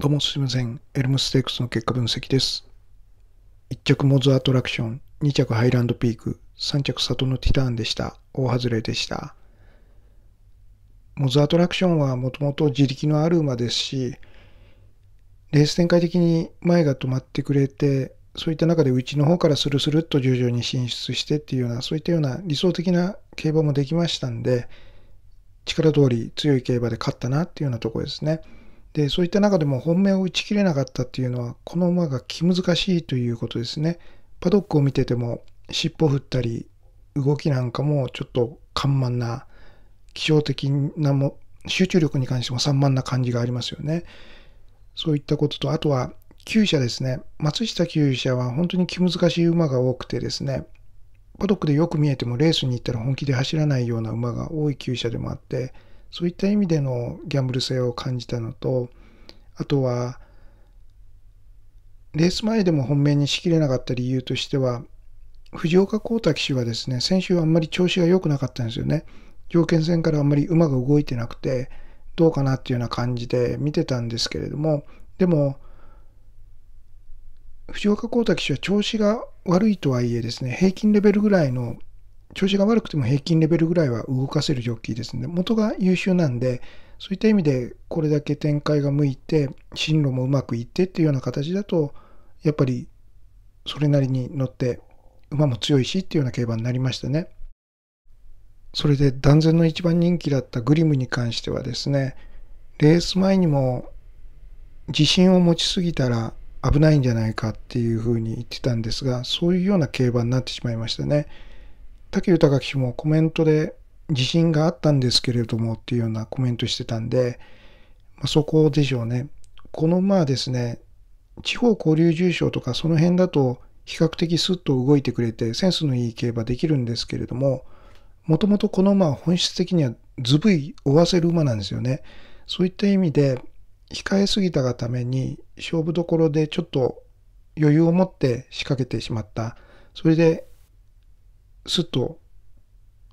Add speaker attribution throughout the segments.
Speaker 1: どうもすいません。エルムステークスの結果分析です。1着モズアトラクション、2着ハイランドピーク、3着里のティターンでした。大外れでした。モズアトラクションはもともと自力のある馬ですし、レース展開的に前が止まってくれて、そういった中でうちの方からスルスルっと徐々に進出してっていうような、そういったような理想的な競馬もできましたんで、力通り強い競馬で勝ったなっていうようなところですね。でそういった中でも本命を打ち切れなかったっていうのはこの馬が気難しいということですねパドックを見てても尻尾振ったり動きなんかもちょっと緩慢な気象的なも集中力に関しても散漫な感じがありますよねそういったこととあとは厩舎ですね松下厩舎は本当に気難しい馬が多くてですねパドックでよく見えてもレースに行ったら本気で走らないような馬が多い厩舎でもあってそういった意味でのギャンブル性を感じたのとあとはレース前でも本命にしきれなかった理由としては藤岡浩太騎手はですね先週あんまり調子が良くなかったんですよね条件戦からあんまり馬が動いてなくてどうかなっていうような感じで見てたんですけれどもでも藤岡浩太騎手は調子が悪いとはいえですね平均レベルぐらいの調子が悪くても平均レベルぐらいは動かせるジョッキーですので、元が優秀なんで、そういった意味でこれだけ展開が向いて、進路もうまくいってっていうような形だと、やっぱりそれなりに乗って、馬も強いしっていうような競馬になりましたね。それで断然の一番人気だったグリムに関してはですね、レース前にも自信を持ちすぎたら危ないんじゃないかっていうふうに言ってたんですが、そういうような競馬になってしまいましたね。武豊騎手もコメントで自信があったんですけれどもっていうようなコメントしてたんで、まあ、そこでしょうね。このまあですね、地方交流重賞とかその辺だと比較的スッと動いてくれてセンスのいい競馬できるんですけれども、もともとこの馬は本質的にはずぶい追わせる馬なんですよね。そういった意味で控えすぎたがために勝負どころでちょっと余裕を持って仕掛けてしまった。それですっと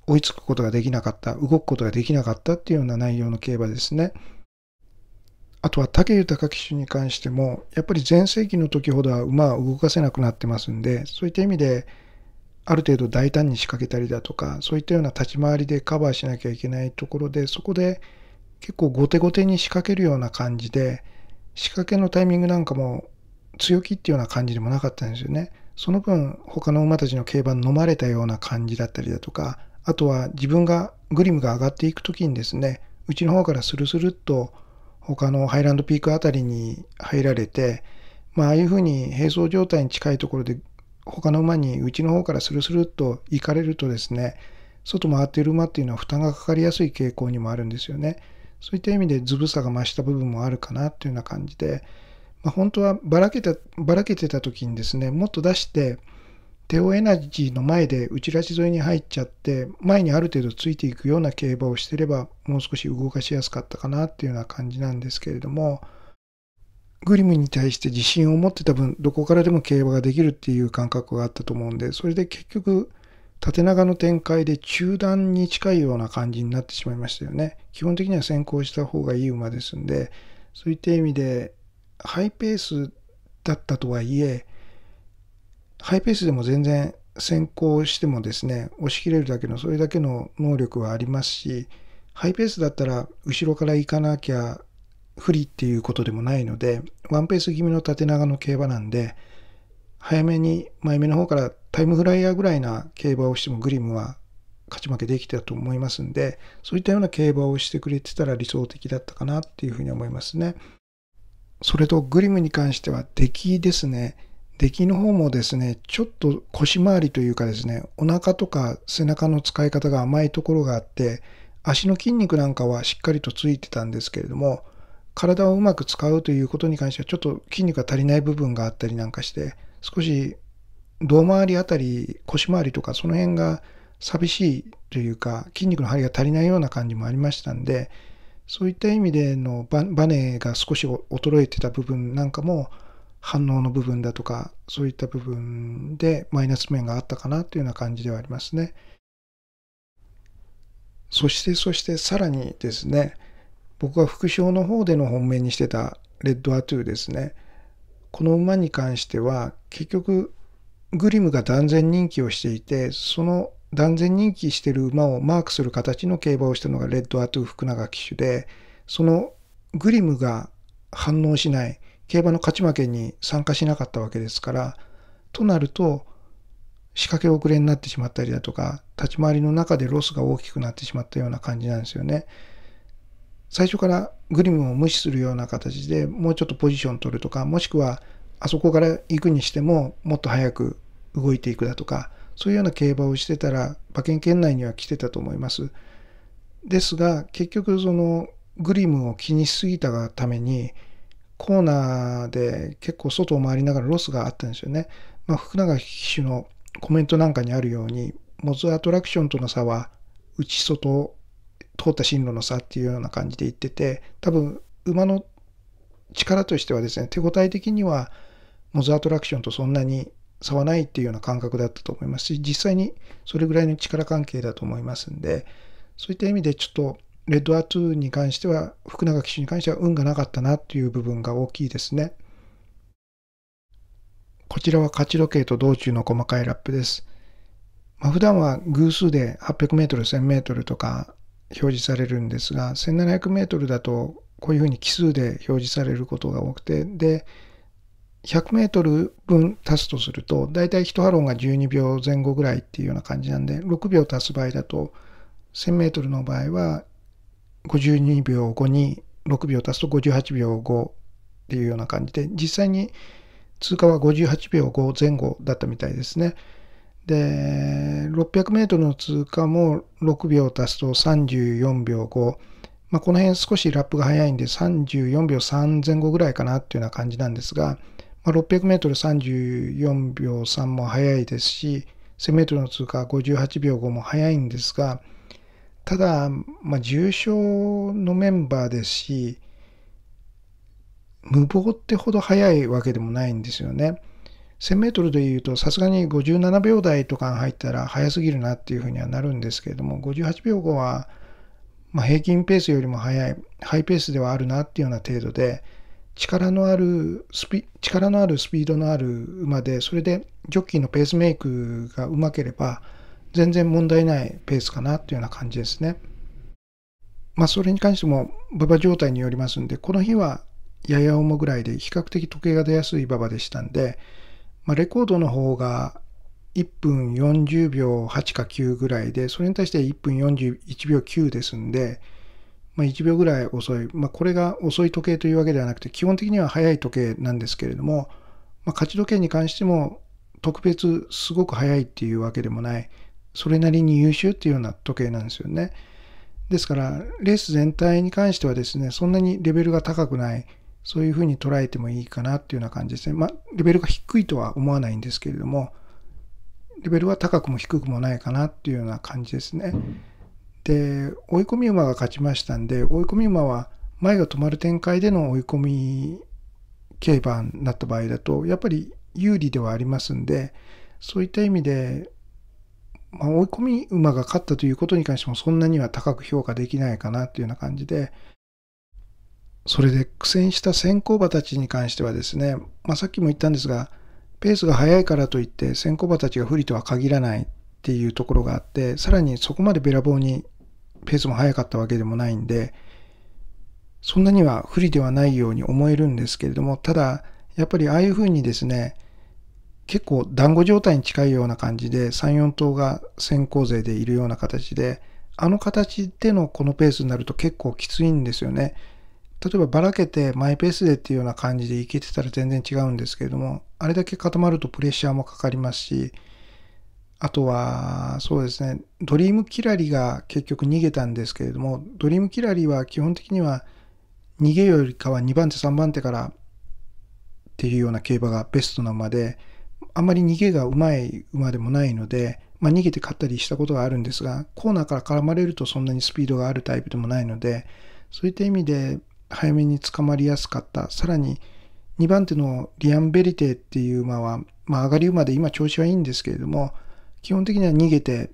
Speaker 1: 追いつくことができなかった、動くことができなかったっていうような内容の競馬ですね。あとは武豊騎手に関しても、やっぱり全盛期の時ほどは馬は動かせなくなってますんで、そういった意味で、ある程度大胆に仕掛けたりだとか、そういったような立ち回りでカバーしなきゃいけないところで、そこで結構後手後手に仕掛けるような感じで、仕掛けのタイミングなんかも強気っていうような感じでもなかったんですよね。その分他の馬たちの競馬に飲まれたような感じだったりだとかあとは自分がグリムが上がっていく時にですねうちの方からスルスルっと他のハイランドピークあたりに入られてまあああいうふうに並走状態に近いところで他の馬にうちの方からスルスルっと行かれるとですね外回っている馬っていうのは負担がかかりやすい傾向にもあるんですよね。そういった意味でずぶさが増した部分もあるかなっていうような感じで、まあ、本当はばらけた、ばらけてた時にですね、もっと出して、テオエナジーの前で内ラし沿いに入っちゃって、前にある程度ついていくような競馬をしてれば、もう少し動かしやすかったかなっていうような感じなんですけれども、グリムに対して自信を持ってた分、どこからでも競馬ができるっていう感覚があったと思うんで、それで結局、縦長の展開で中段に近いような感じになってしまいましたよね。基本的には先行した方がいい馬ですんで、そういった意味で、ハイペースだったとはいえ、ハイペースでも全然先行してもですね、押し切れるだけの、それだけの能力はありますし、ハイペースだったら後ろから行かなきゃ不利っていうことでもないので、ワンペース気味の縦長の競馬なんで、早めに前目の方からタイムフライヤーぐらいな競馬をしてもグリムは勝ち負けできてたと思いますんで、そういったような競馬をしてくれてたら理想的だったかなっていうふうに思いますね。それとグリムに関しては出来ですね。出来の方もですね、ちょっと腰回りというかですね、お腹とか背中の使い方が甘いところがあって、足の筋肉なんかはしっかりとついてたんですけれども、体をうまく使うということに関してはちょっと筋肉が足りない部分があったりなんかして、少し胴回りあたり、腰回りとかその辺が寂しいというか、筋肉の張りが足りないような感じもありましたんで、そういった意味でのバネが少し衰えてた部分なんかも反応の部分だとかそういった部分でマイナス面があったかなというような感じではありますね。そしてそしてさらにですね僕は副賞の方での本命にしてたレッドアトゥーですねこの馬に関しては結局グリムが断然人気をしていてその断然人気してる馬をマークする形の競馬をしたのがレッド・アトゥ・福永騎手で、そのグリムが反応しない、競馬の勝ち負けに参加しなかったわけですから、となると、仕掛け遅れになってしまったりだとか、立ち回りの中でロスが大きくなってしまったような感じなんですよね。最初からグリムを無視するような形でもうちょっとポジション取るとか、もしくはあそこから行くにしてももっと早く動いていくだとか、そういうような競馬をしてたら馬券圏内には来てたと思います。ですが結局そのグリムを気にしすぎたがためにコーナーで結構外を回りながらロスがあったんですよね。まあ、福永騎手のコメントなんかにあるようにモズアトラクションとの差は内外通った進路の差っていうような感じで言ってて多分馬の力としてはですね手応え的にはモズアトラクションとそんなに差はないっていうような感覚だったと思いますし、実際にそれぐらいの力関係だと思いますんで、そういった意味でちょっと、レッドアートゥーに関しては、福永騎手に関しては運がなかったなっていう部分が大きいですね。こちらは勝ち時計と道中の細かいラップです。まあ、普段は偶数で8 0 0メートル、1 0 0 0メートルとか表示されるんですが、1 7 0 0メートルだとこういうふうに奇数で表示されることが多くて、で、100メートル分足すとすると、だいたい1波論が12秒前後ぐらいっていうような感じなんで、6秒足す場合だと、1000メートルの場合は、52秒後に6秒足すと58秒5っていうような感じで、実際に通過は58秒5前後だったみたいですね。で、600メートルの通過も6秒足すと34秒5。まあ、この辺少しラップが早いんで34秒3前後ぐらいかなっていうような感じなんですが、まあ、600m34 秒3も速いですし、1000m の通過58秒5も速いんですが、ただ、まあ、重症のメンバーですし、無謀ってほど速いわけでもないんですよね。1000m で言うと、さすがに57秒台とか入ったら速すぎるなっていうふうにはなるんですけれども、58秒後は、まあ、平均ペースよりも速い、ハイペースではあるなっていうような程度で、力のあるスピ、力のあるスピードのある馬で、それでジョッキーのペースメイクがうまければ、全然問題ないペースかなというような感じですね。まあ、それに関しても、馬場状態によりますんで、この日はやや重ぐらいで比較的時計が出やすい馬場でしたんで、まあ、レコードの方が1分40秒8か9ぐらいで、それに対して1分41秒9ですんで、まあ、1秒ぐらい遅い、まあ、これが遅い時計というわけではなくて基本的には速い時計なんですけれども、まあ、勝ち時計に関しても特別すごく速いっていうわけでもないそれなりに優秀っていうような時計なんですよねですからレース全体に関してはですねそんなにレベルが高くないそういうふうに捉えてもいいかなっていうような感じですねまあレベルが低いとは思わないんですけれどもレベルは高くも低くもないかなっていうような感じですね、うんで、追い込み馬が勝ちましたんで、追い込み馬は前が止まる展開での追い込み競馬になった場合だと、やっぱり有利ではありますんで、そういった意味で、まあ、追い込み馬が勝ったということに関してもそんなには高く評価できないかなというような感じで、それで苦戦した先行馬たちに関してはですね、まあ、さっきも言ったんですが、ペースが速いからといって先行馬たちが不利とは限らないっていうところがあって、さらにそこまでべらぼうにペースも速かったわけでもないんで、そんなには不利ではないように思えるんですけれども、ただ、やっぱりああいうふうにですね、結構団子状態に近いような感じで、3、4頭が先行勢でいるような形で、あの形でのこのペースになると結構きついんですよね。例えばばらけてマイペースでっていうような感じでいけてたら全然違うんですけれども、あれだけ固まるとプレッシャーもかかりますし、あとは、そうですね、ドリームキラリが結局逃げたんですけれども、ドリームキラリは基本的には逃げよりかは2番手、3番手からっていうような競馬がベストな馬で、あんまり逃げがうまい馬でもないので、まあ、逃げて勝ったりしたことがあるんですが、コーナーから絡まれるとそんなにスピードがあるタイプでもないので、そういった意味で早めに捕まりやすかった。さらに2番手のリアン・ベリテっていう馬は、まあ、上がり馬で今調子はいいんですけれども、基本的には逃げて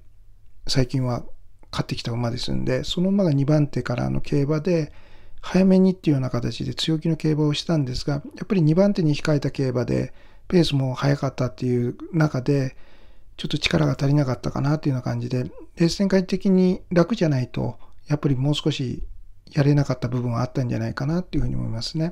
Speaker 1: 最近は勝ってきた馬ですんで、その馬が2番手からの競馬で、早めにっていうような形で強気の競馬をしたんですが、やっぱり2番手に控えた競馬で、ペースも速かったっていう中で、ちょっと力が足りなかったかなっていうような感じで、レース展開的に楽じゃないと、やっぱりもう少しやれなかった部分はあったんじゃないかなっていうふうに思いますね。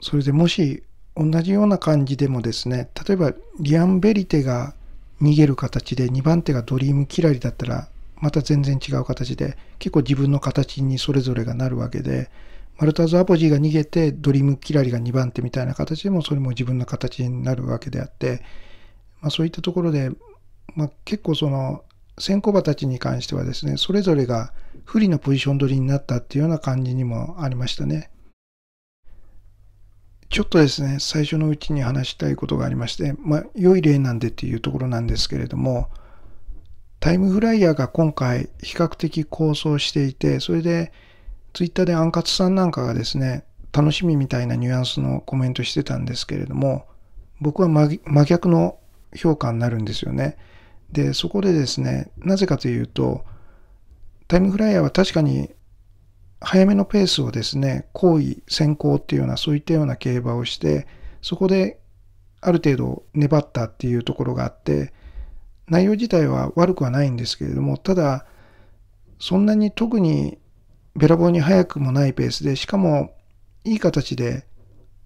Speaker 1: それでもし同じような感じでもですね、例えばリアン・ベリテが逃げる形で2番手がドリームキラリだったらまた全然違う形で結構自分の形にそれぞれがなるわけでマルターズ・アポジーが逃げてドリームキラリが2番手みたいな形でもそれも自分の形になるわけであって、まあ、そういったところで、まあ、結構その先行馬たちに関してはですねそれぞれが不利なポジション取りになったっていうような感じにもありましたね。ちょっとですね、最初のうちに話したいことがありまして、まあ、良い例なんでっていうところなんですけれども、タイムフライヤーが今回比較的構想していて、それで twitter でアンカツさんなんかがですね、楽しみみたいなニュアンスのコメントしてたんですけれども、僕は真逆の評価になるんですよね。で、そこでですね、なぜかというと、タイムフライヤーは確かに早めのペースをですね、行為先行っていうような、そういったような競馬をして、そこである程度粘ったっていうところがあって、内容自体は悪くはないんですけれども、ただ、そんなに特にべらぼうに早くもないペースで、しかもいい形で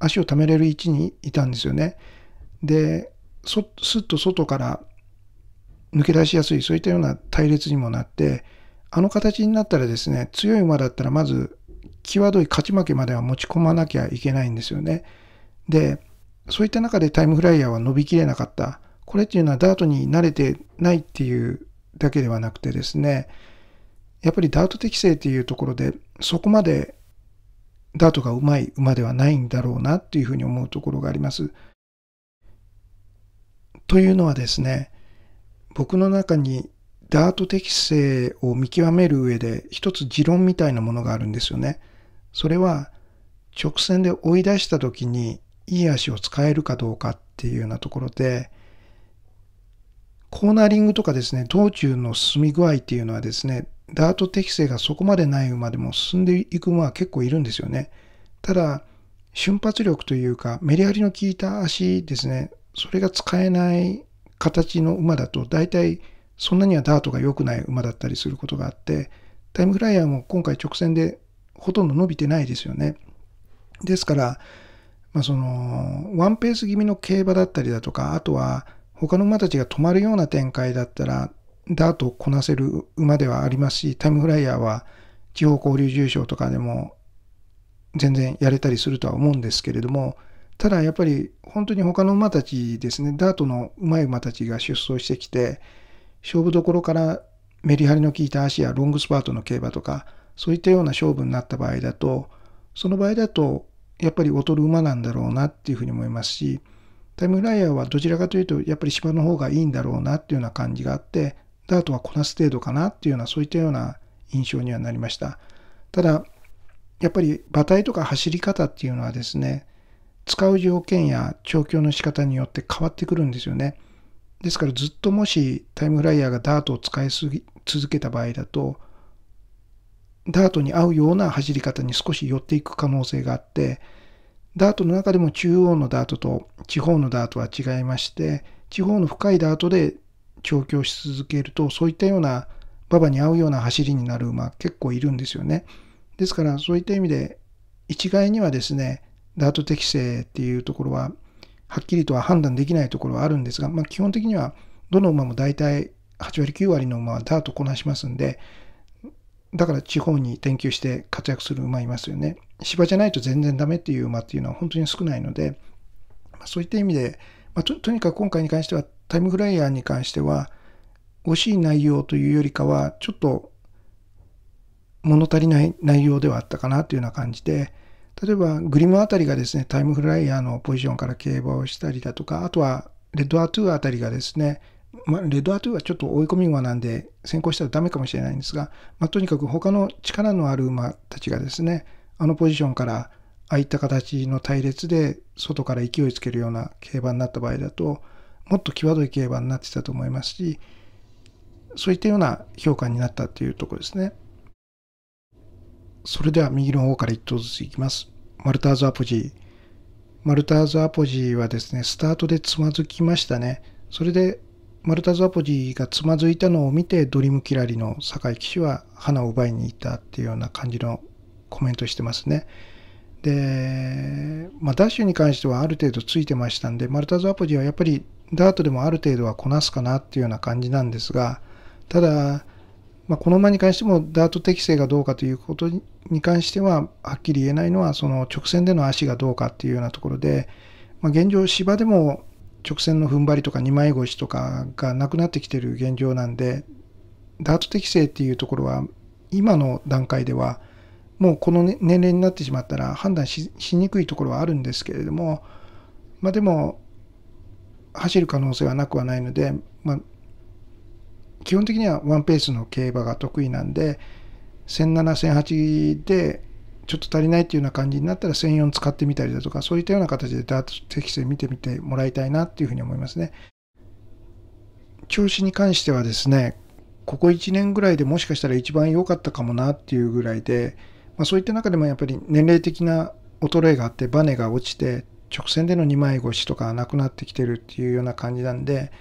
Speaker 1: 足を貯めれる位置にいたんですよね。で、そすっと外から抜け出しやすい、そういったような隊列にもなって、あの形になったらですね、強い馬だったらまず、際どい勝ち負けまでは持ち込まなきゃいけないんですよね。で、そういった中でタイムフライヤーは伸びきれなかった。これっていうのはダートに慣れてないっていうだけではなくてですね、やっぱりダート適性っていうところで、そこまでダートがうまい馬ではないんだろうなっていうふうに思うところがあります。というのはですね、僕の中にダート適性を見極める上で一つ持論みたいなものがあるんですよね。それは直線で追い出した時にいい足を使えるかどうかっていうようなところでコーナリングとかですね道中の進み具合っていうのはですねダート適性がそこまでない馬でも進んでいく馬は結構いるんですよね。ただ瞬発力というかメリハリの効いた足ですねそれが使えない形の馬だと大体そんなにはダートが良くない馬だったりすることがあって、タイムフライヤーも今回直線でほとんど伸びてないですよね。ですから、まあ、その、ワンペース気味の競馬だったりだとか、あとは他の馬たちが止まるような展開だったら、ダートをこなせる馬ではありますし、タイムフライヤーは地方交流重賞とかでも全然やれたりするとは思うんですけれども、ただやっぱり本当に他の馬たちですね、ダートのうまい馬たちが出走してきて、勝負どころからメリハリの効いた足やロングスパートの競馬とか、そういったような勝負になった場合だと、その場合だと、やっぱり劣る馬なんだろうなっていうふうに思いますし、タイムライヤーはどちらかというと、やっぱり芝の方がいいんだろうなっていうような感じがあって、ダートはこなす程度かなっていうような、そういったような印象にはなりました。ただ、やっぱり馬体とか走り方っていうのはですね、使う条件や調教の仕方によって変わってくるんですよね。ですからずっともしタイムフライヤーがダートを使いすぎ続けた場合だと、ダートに合うような走り方に少し寄っていく可能性があって、ダートの中でも中央のダートと地方のダートは違いまして、地方の深いダートで調教し続けると、そういったような馬場に合うような走りになる馬結構いるんですよね。ですからそういった意味で一概にはですね、ダート適性っていうところははっきりとは判断できないところはあるんですが、まあ、基本的にはどの馬も大体8割9割の馬はダートこなしますんでだから地方に転究して活躍する馬いますよね芝じゃないと全然ダメっていう馬っていうのは本当に少ないので、まあ、そういった意味で、まあ、ととにかく今回に関してはタイムフライヤーに関しては惜しい内容というよりかはちょっと物足りない内容ではあったかなというような感じで、例えばグリムあたりがですね、タイムフライヤーのポジションから競馬をしたりだとか、あとはレッドアトゥーあたりがですね、まあ、レッドアトゥーはちょっと追い込み馬なんで先行したらダメかもしれないんですが、まあ、とにかく他の力のある馬たちがですね、あのポジションからああいった形の隊列で外から勢いつけるような競馬になった場合だと、もっと際どい競馬になってたと思いますし、そういったような評価になったっていうところですね。それでは右の方から1頭ずついきます。マルターズアポジー。マルターズアポジーはですね、スタートでつまずきましたね。それで、マルターズアポジーがつまずいたのを見て、ドリムキラリの酒井騎手は花を奪いに行ったっていうような感じのコメントしてますね。で、まあ、ダッシュに関してはある程度ついてましたんで、マルターズアポジーはやっぱりダートでもある程度はこなすかなっていうような感じなんですが、ただ、まあ、この馬に関してもダート適性がどうかということに関してははっきり言えないのはその直線での足がどうかっていうようなところで、まあ、現状芝でも直線の踏ん張りとか2枚腰とかがなくなってきてる現状なんでダート適性っていうところは今の段階ではもうこの、年齢になってしまったら判断しにくいところはあるんですけれどもまあでも走る可能性はなくはないので、まあ、基本的にはワンペースの競馬が得意なんで17008でちょっと足りないっていうような感じになったら1004使ってみたりだとかそういったような形でダート適正見てみてもらいたいなっていうふうに思いますね。調子に関してはですねここ1年ぐらいでもしかしたら一番良かったかもなっていうぐらいで、まあ、そういった中でもやっぱり年齢的な衰えがあってバネが落ちて直線での2枚越しとかなくなってきてるっていうような感じなんで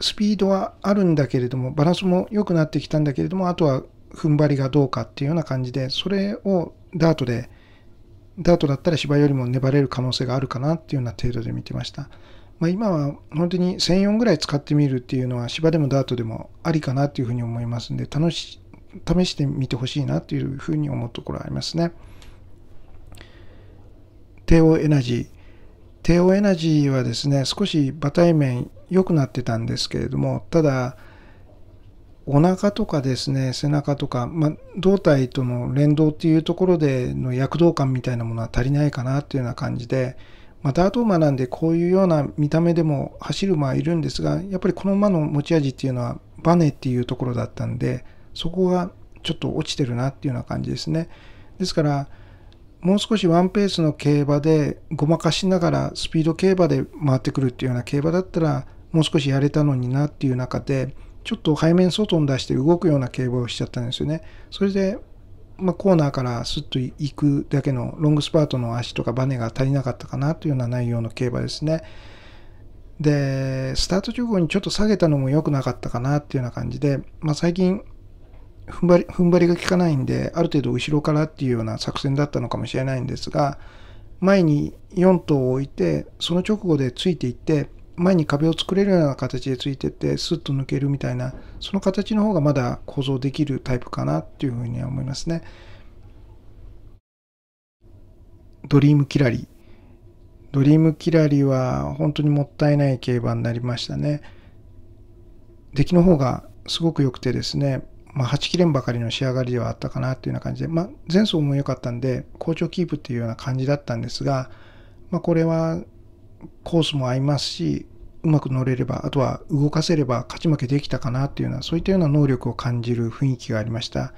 Speaker 1: スピードはあるんだけれどもバランスも良くなってきたんだけれどもあとは踏ん張りがどうかっていうような感じでそれをダートでダートだったら芝よりも粘れる可能性があるかなっていうような程度で見てました、まあ、今は本当に1004ぐらい使ってみるっていうのは芝でもダートでもありかなっていうふうに思いますんで楽し試してみてほしいなっていうふうに思うところありますね帝王エナジー帝王エナジーはですね少し馬体面良くなってたんですけれども、ただ、お腹とかですね、背中とか、まあ、胴体との連動っていうところでの躍動感みたいなものは足りないかなっていうような感じで、まあ、ダート馬なんでこういうような見た目でも走る馬はいるんですが、やっぱりこの馬の持ち味っていうのはバネっていうところだったんで、そこがちょっと落ちてるなっていうような感じですね。ですから、もう少しワンペースの競馬でごまかしながらスピード競馬で回ってくるっていうような競馬だったら、もう少しやれたのになっていう中でちょっと背面外に出して動くような競馬をしちゃったんですよね。それでまあ、コーナーからスッと行くだけのロングスパートの足とかバネが足りなかったかなというような内容の競馬ですね。で、スタート直後にちょっと下げたのも良くなかったかなっていうような感じで、まあ、最近踏ん張り、踏ん張りが効かないんで、ある程度後ろからっていうような作戦だったのかもしれないんですが、前に4頭を置いて、その直後でついていって、前に壁を作れるような形でついてってスッと抜けるみたいなその形の方がまだ構造できるタイプかなっていうふうには思いますね。ドリームキラリー。ドリームキラリは本当にもったいない競馬になりましたね。出来の方がすごく良くてですね、まあ、8切れんばかりの仕上がりではあったかなっていうような感じで、まあ、前走も良かったんで、好調キープっていうような感じだったんですが、まあ、これはコースも合いますし、うまく乗れれば、あとは動かせれば勝ち負けできたかなっていうような、そういったような能力を感じる雰囲気がありました。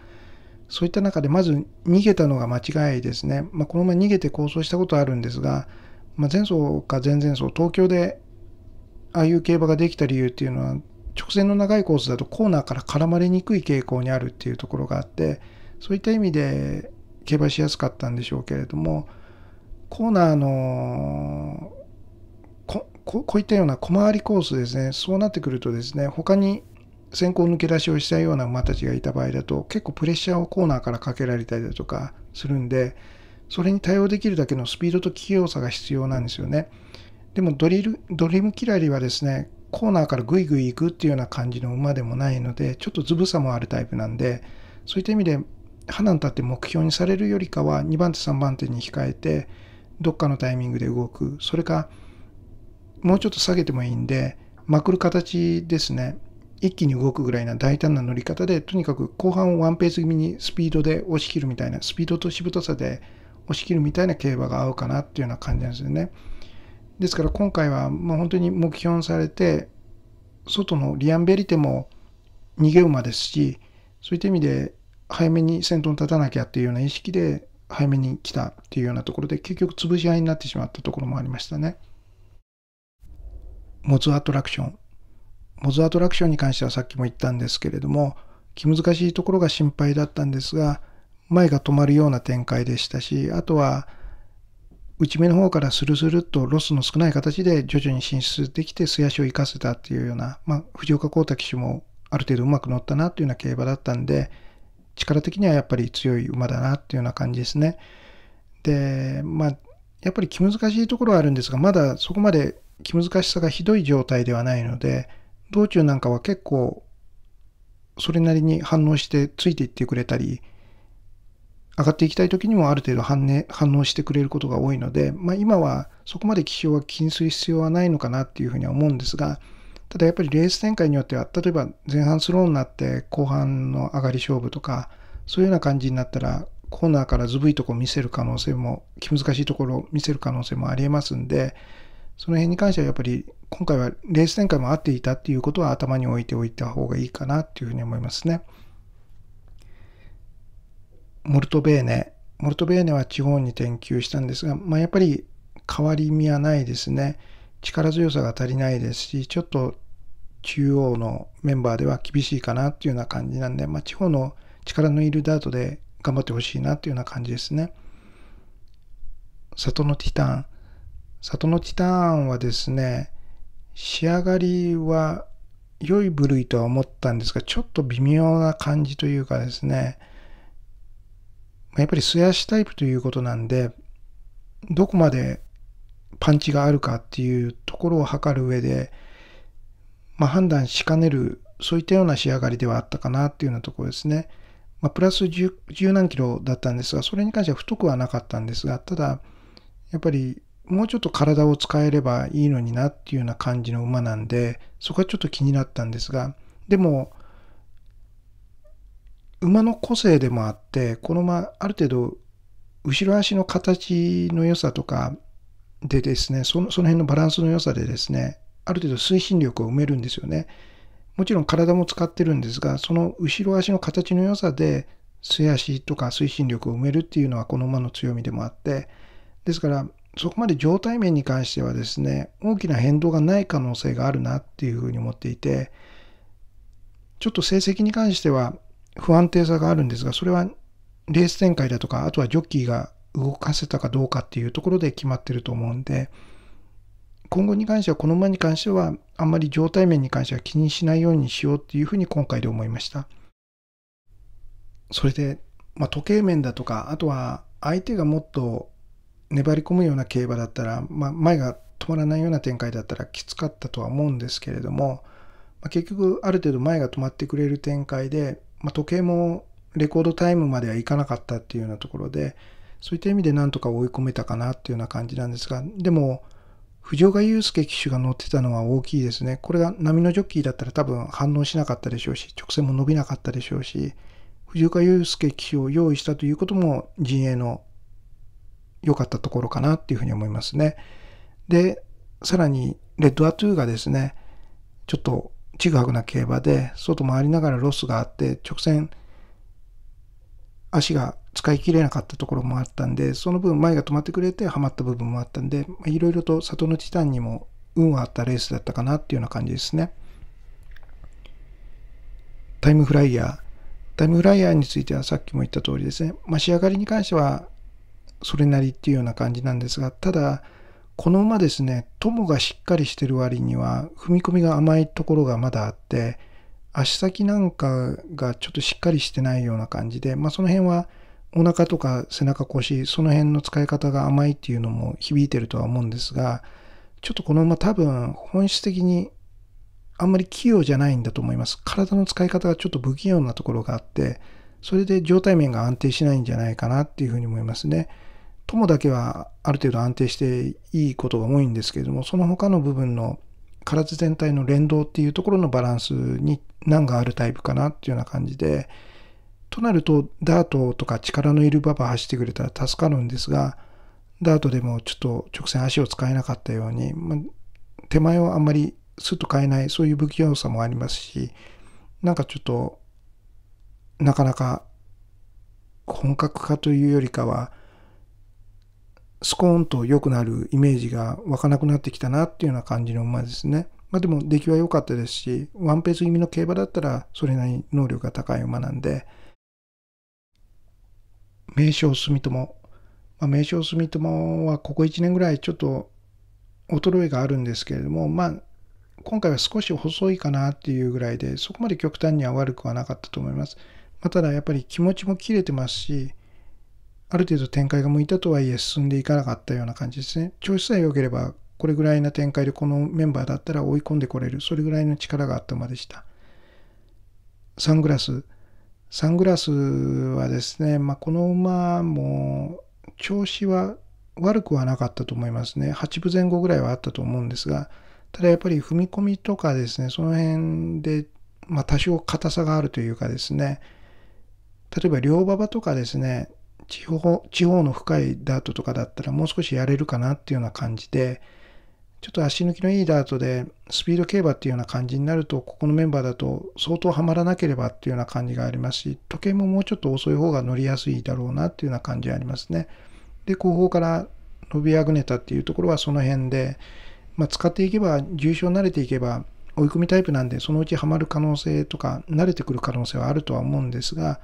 Speaker 1: そういった中で、まず逃げたのが間違いですね。まあ、この前逃げて構想したことあるんですが、まあ、前走か前々走、東京でああいう競馬ができた理由っていうのは、直線の長いコースだとコーナーから絡まれにくい傾向にあるっていうところがあって、そういった意味で競馬しやすかったんでしょうけれども、コーナーのこういったような小回りコースですね、そうなってくるとですね、他に先行抜け出しをしたような馬たちがいた場合だと、結構プレッシャーをコーナーからかけられたりだとかするんで、それに対応できるだけのスピードと器用さが必要なんですよね。でもドリルドリムキラリはですね、コーナーからイグイい行くっていうような感じの馬でもないので、ちょっとずぶさもあるタイプなんで、そういった意味で、花に立って目標にされるよりかは、2番手、3番手に控えて、どっかのタイミングで動く、それか、もうちょっと下げてもいいんで、まくる形ですね。一気に動くぐらいな大胆な乗り方で、とにかく後半をワンペース気味にスピードで押し切るみたいな、スピードとしぶとさで押し切るみたいな競馬が合うかなっていうような感じなんですよね。ですから今回はもう本当に目標にされて、外のリアンベリテも逃げ馬ですし、そういった意味で早めに先頭に立たなきゃっていうような意識で早めに来たっていうようなところで結局潰し合いになってしまったところもありましたね。モズアトラクション。モズアトラクションに関してはさっきも言ったんですけれども、気難しいところが心配だったんですが、前が止まるような展開でしたし、あとは、内目の方からスルスルっとロスの少ない形で徐々に進出できて素足を生かせたっていうような、まあ、藤岡光太騎手もある程度うまく乗ったなというような競馬だったんで、力的にはやっぱり強い馬だなっていうような感じですね。で、まあ、やっぱり気難しいところはあるんですが、まだそこまで気難しさがひどい状態ではないので、道中なんかは結構、それなりに反応してついていってくれたり、上がっていきたい時にもある程度反,、ね、反応してくれることが多いので、まあ、今はそこまで気象は気にする必要はないのかなっていうふうには思うんですが、ただやっぱりレース展開によっては、例えば前半スローになって後半の上がり勝負とか、そういうような感じになったら、コーナーからずぶいとこ見せる可能性も、気難しいところを見せる可能性もありえますんで、その辺に関してはやっぱり今回はレース展開も合っていたっていうことは頭に置いておいた方がいいかなっていうふうに思いますね。モルトベーネ。モルトベーネは地方に転球したんですが、まあ、やっぱり変わり身はないですね。力強さが足りないですし、ちょっと中央のメンバーでは厳しいかなっていうような感じなんで、まあ、地方の力のいるダートで頑張ってほしいなっていうような感じですね。里のティターン。里のチターンはですね、仕上がりは良い部類とは思ったんですが、ちょっと微妙な感じというかですね、やっぱり素足タイプということなんで、どこまでパンチがあるかっていうところを測る上で、まあ、判断しかねる、そういったような仕上がりではあったかなっていうようなところですね。まあ、プラス十何キロだったんですが、それに関しては太くはなかったんですが、ただ、やっぱりもうちょっと体を使えればいいのになっていうような感じの馬なんで、そこはちょっと気になったんですが、でも、馬の個性でもあって、この馬、ある程度、後ろ足の形の良さとかでですね、そのその辺のバランスの良さでですね、ある程度推進力を埋めるんですよね。もちろん体も使ってるんですが、その後ろ足の形の良さで、素足とか推進力を埋めるっていうのはこの馬の強みでもあって、ですから、そこまで状態面に関してはですね、大きな変動がない可能性があるなっていうふうに思っていて、ちょっと成績に関しては不安定さがあるんですが、それはレース展開だとか、あとはジョッキーが動かせたかどうかっていうところで決まってると思うんで、今後に関しては、この馬に関しては、あんまり状態面に関しては気にしないようにしようっていうふうに今回で思いました。それで、まあ、時計面だとか、あとは相手がもっと粘り込むような競馬だったら、まあ、前が止まらないような展開だったらきつかったとは思うんですけれども、まあ、結局ある程度前が止まってくれる展開で、まあ、時計もレコードタイムまではいかなかったっていうようなところでそういった意味でなんとか追い込めたかなっていうような感じなんですがでも藤岡祐介騎手が乗ってたのは大きいですねこれが波のジョッキーだったら多分反応しなかったでしょうし直線も伸びなかったでしょうし藤岡祐介騎手を用意したということも陣営の良かったところかなっていうふうに思いますね。で、さらに、レッドアトゥーがですね、ちょっとちぐはぐな競馬で、外回りながらロスがあって、直線、足が使い切れなかったところもあったんで、その分前が止まってくれてはまった部分もあったんで、いろいろと里のチタンにも運はあったレースだったかなっていうような感じですね。タイムフライヤー。タイムフライヤーについてはさっきも言った通りですね、まあ、仕上がりに関してはそれなりっていうような感じなんですが、ただ、この馬ですね、友がしっかりしてる割には、踏み込みが甘いところがまだあって、足先なんかがちょっとしっかりしてないような感じで、まあ、その辺はお腹とか背中腰、その辺の使い方が甘いっていうのも響いてるとは思うんですが、ちょっとこの馬多分本質的にあんまり器用じゃないんだと思います。体の使い方がちょっと不器用なところがあって、それで状態面が安定しないんじゃないかなっていうふうに思いますね。友だけはある程度安定していいことが多いんですけれども、その他の部分の体全体の連動っていうところのバランスに難があるタイプかなっていうような感じで、となるとダートとか力のいる馬場走ってくれたら助かるんですが、ダートでもちょっと直線足を使えなかったように、ま手前をあんまりスッと変えない、そういう不器用さもありますし、なんかちょっと、なかなか本格化というよりかは、スコーンと良くなるイメージが湧かなくなってきたなっていうような感じの馬ですね。まあでも出来は良かったですし、ワンペース気味の競馬だったらそれなりに能力が高い馬なんで、名称住友。まあ、名称住友はここ1年ぐらいちょっと衰えがあるんですけれども、まあ今回は少し細いかなっていうぐらいで、そこまで極端には悪くはなかったと思います。まあ、ただやっぱり気持ちも切れてますし、ある程度展開が向いたとはいえ進んでいかなかったような感じですね。調子さえ良ければ、これぐらいな展開でこのメンバーだったら追い込んでこれる、それぐらいの力があった馬でした。サングラス。サングラスはですね、まあ、この馬も調子は悪くはなかったと思いますね。8分前後ぐらいはあったと思うんですが、ただやっぱり踏み込みとかですね、その辺で、まあ、多少硬さがあるというかですね、例えば両馬場とかですね、地方、地方の深いダートとかだったらもう少しやれるかなっていうような感じで、ちょっと足抜きのいいダートでスピード競馬っていうような感じになると、ここのメンバーだと相当はまらなければっていうような感じがありますし、時計ももうちょっと遅い方が乗りやすいだろうなっていうような感じがありますね。で、後方から伸びあぐねたっていうところはその辺で、まあ、使っていけば、重症慣れていけば、追い込みタイプなんで、そのうちハマる可能性とか、慣れてくる可能性はあるとは思うんですが、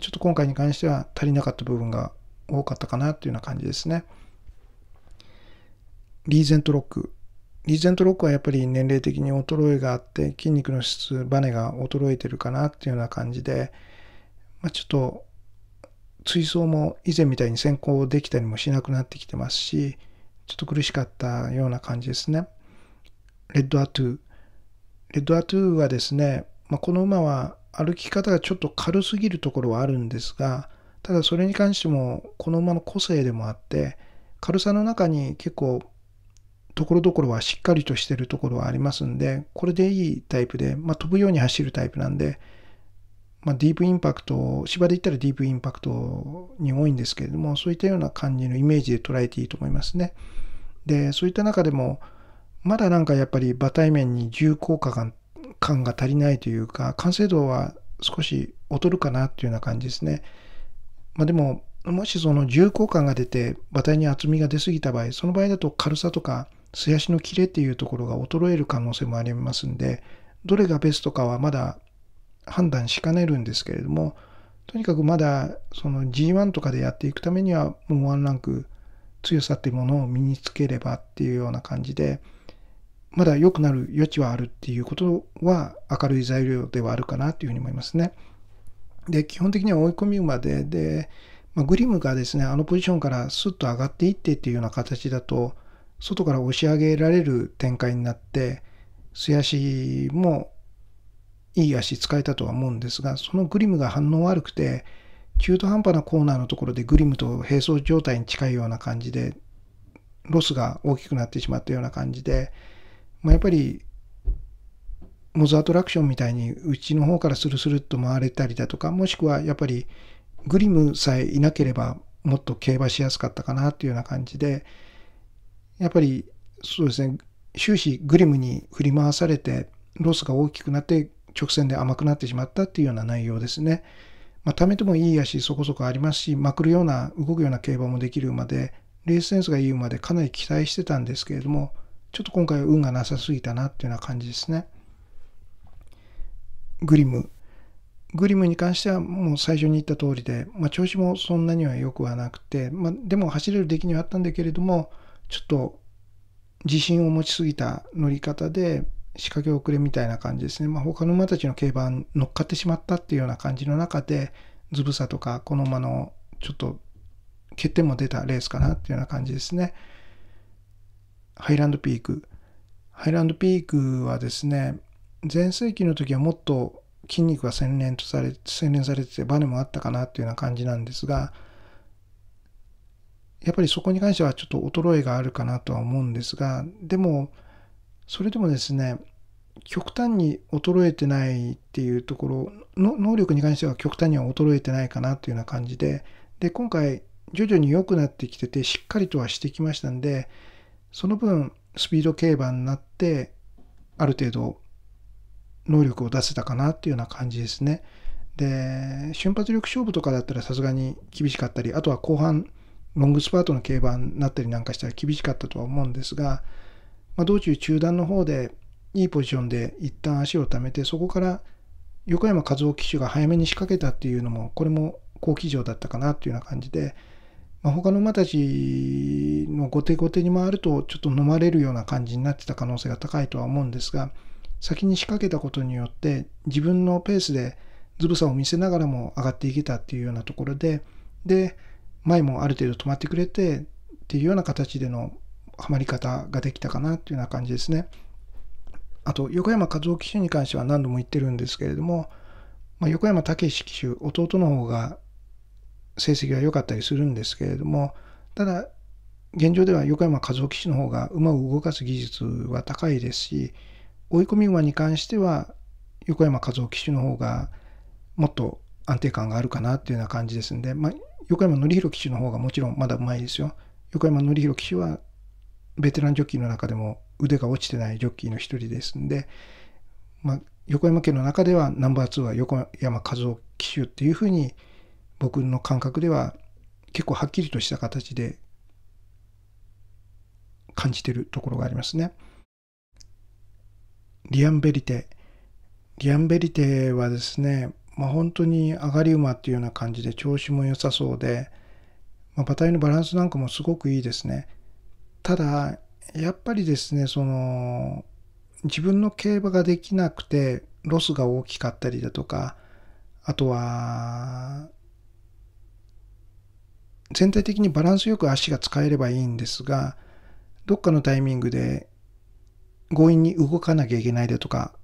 Speaker 1: ちょっと今回に関しては足りなかった部分が多かったかなというような感じですね。リーゼントロック。リーゼントロックはやっぱり年齢的に衰えがあって筋肉の質、バネが衰えてるかなっていうような感じで、まあ、ちょっと追走も以前みたいに先行できたりもしなくなってきてますし、ちょっと苦しかったような感じですね。レッドアトゥー。レッドアトゥーはですね、まあ、この馬は歩き方がちょっと軽すぎるところはあるんですが、ただそれに関してもこの馬の個性でもあって、軽さの中に結構ところどころはしっかりとしてるところはありますんで、これでいいタイプで、まあ、飛ぶように走るタイプなんで、まあ、ディープインパクト、芝で言ったらディープインパクトに多いんですけれども、そういったような感じのイメージで捉えていいと思いますね。で、そういった中でも、まだなんかやっぱり馬体面に重厚感感が足りないというか、完成度は少し劣るかなっていうような感じですね。まあ、でも、もしその重厚感が出て、馬体に厚みが出すぎた場合、その場合だと軽さとか、素足のキレっていうところが衰える可能性もありますんで、どれがベストかはまだ判断しかねるんですけれども、とにかくまだその G1 とかでやっていくためには、もうワンランク強さっていうものを身につければっていうような感じで、まだ良くなる余地はあるっていうことは明るい材料ではあるかなというふうに思いますね。で、基本的には追い込み馬で、で、まあ、グリムがですね、あのポジションからスッと上がっていってっていうような形だと、外から押し上げられる展開になって、素足もいい足使えたとは思うんですが、そのグリムが反応悪くて、中途半端なコーナーのところでグリムと並走状態に近いような感じで、ロスが大きくなってしまったような感じで、まあ、やっぱりモズアトラクションみたいにうちの方からスルスルっと回れたりだとかもしくはやっぱりグリムさえいなければもっと競馬しやすかったかなというような感じでやっぱりそうですね終始グリムに振り回されてロスが大きくなって直線で甘くなってしまったっていうような内容ですね。まあ、めてもいい足そこそこありますし、まくるような動くような競馬もできる馬で、レースセンスがいい馬でかなり期待してたんですけれども、ちょっと今回は運がなさすぎたなっていうような感じですね。グリム。グリムに関してはもう最初に言った通りで、まあ、調子もそんなには良くはなくて、まあ、でも走れる出来にはあったんだけれども、ちょっと自信を持ちすぎた乗り方で仕掛け遅れみたいな感じですね。まあ、他の馬たちの競馬に乗っかってしまったっていうような感じの中で、ズブさとかこの馬のちょっと欠点も出たレースかなっていうような感じですね。うんハイランドピーク。ハイランドピークはですね、全盛期の時はもっと筋肉が洗練とされ洗練されててバネもあったかなっていうような感じなんですが、やっぱりそこに関してはちょっと衰えがあるかなとは思うんですが、でも、それでもですね、極端に衰えてないっていうところの能力に関しては極端には衰えてないかなというような感じでで今回徐々に良くなってきててしっかりとはしてきましたんでその分、スピード競馬になって、ある程度、能力を出せたかなっていうような感じですね。で、瞬発力勝負とかだったらさすがに厳しかったり、あとは後半、ロングスパートの競馬になったりなんかしたら厳しかったとは思うんですが、まあ、道中中段の方でいいポジションで一旦足を貯めて、そこから横山和夫騎手が早めに仕掛けたっていうのも、これも好騎乗だったかなっていうような感じで、まあ、他の馬たちの後手後手に回るとちょっと飲まれるような感じになってた可能性が高いとは思うんですが先に仕掛けたことによって自分のペースでずぶさを見せながらも上がっていけたっていうようなところでで前もある程度止まってくれてっていうような形でのはまり方ができたかなっていうような感じですね。あと横山和夫騎手に関しては何度も言ってるんですけれども、まあ、横山武史騎手弟の方が成績が良かったりするんですけれども、ただ、現状では横山和夫騎手の方が馬を動かす技術は高いですし、追い込み馬に関しては、横山和夫騎手の方がもっと安定感があるかなっていうような感じですんで、まあ、横山典弘騎手の方がもちろんまだうまいですよ。横山典弘騎手はベテランジョッキーの中でも腕が落ちてないジョッキーの一人ですんで、まあ、横山家の中ではナンバー2は横山和夫騎手っていうふうに僕の感覚では結構はっきりとした形で感じてるところがありますね。リアンベリテ。リアンベリテはですね、まあ、本当に上がり馬っていうような感じで調子も良さそうで、まあ、馬体のバランスなんかもすごくいいですね。ただ、やっぱりですね、その、自分の競馬ができなくて、ロスが大きかったりだとか、あとは、全体的にバランスよく足が使えればいいんですが、どっかのタイミングで強引に動かなきゃいけないでとか、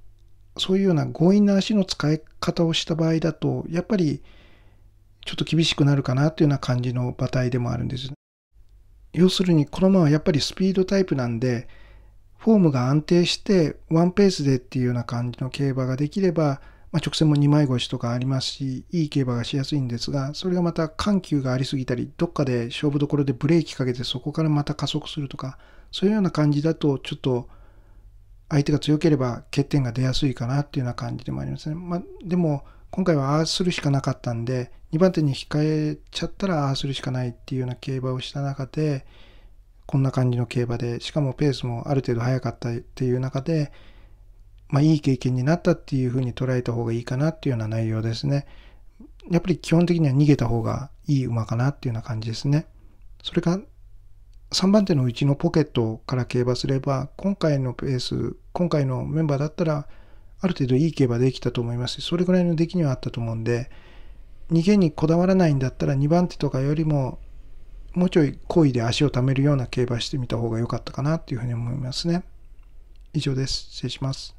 Speaker 1: そういうような強引な足の使い方をした場合だと、やっぱりちょっと厳しくなるかなというような感じの馬体でもあるんです。要するにこの馬はやっぱりスピードタイプなんで、フォームが安定してワンペースでっていうような感じの競馬ができれば、まあ、直線も2枚越しとかありますし、いい競馬がしやすいんですが、それがまた緩急がありすぎたり、どっかで勝負どころでブレーキかけてそこからまた加速するとか、そういうような感じだと、ちょっと相手が強ければ欠点が出やすいかなっていうような感じでもありますね。まあ、でも、今回はああするしかなかったんで、2番手に控えちゃったらああするしかないっていうような競馬をした中で、こんな感じの競馬で、しかもペースもある程度速かったっていう中で、まあ、いい経験になったっていうふうに捉えた方がいいかなっていうような内容ですね。やっぱり基本的には逃げた方がいい馬かなっていうような感じですね。それが3番手のうちのポケットから競馬すれば、今回のペース、今回のメンバーだったら、ある程度いい競馬できたと思いますし、それぐらいの出来にはあったと思うんで、逃げにこだわらないんだったら2番手とかよりも、もうちょい好意で足を貯めるような競馬してみた方が良かったかなっていうふうに思いますね。以上です。失礼します。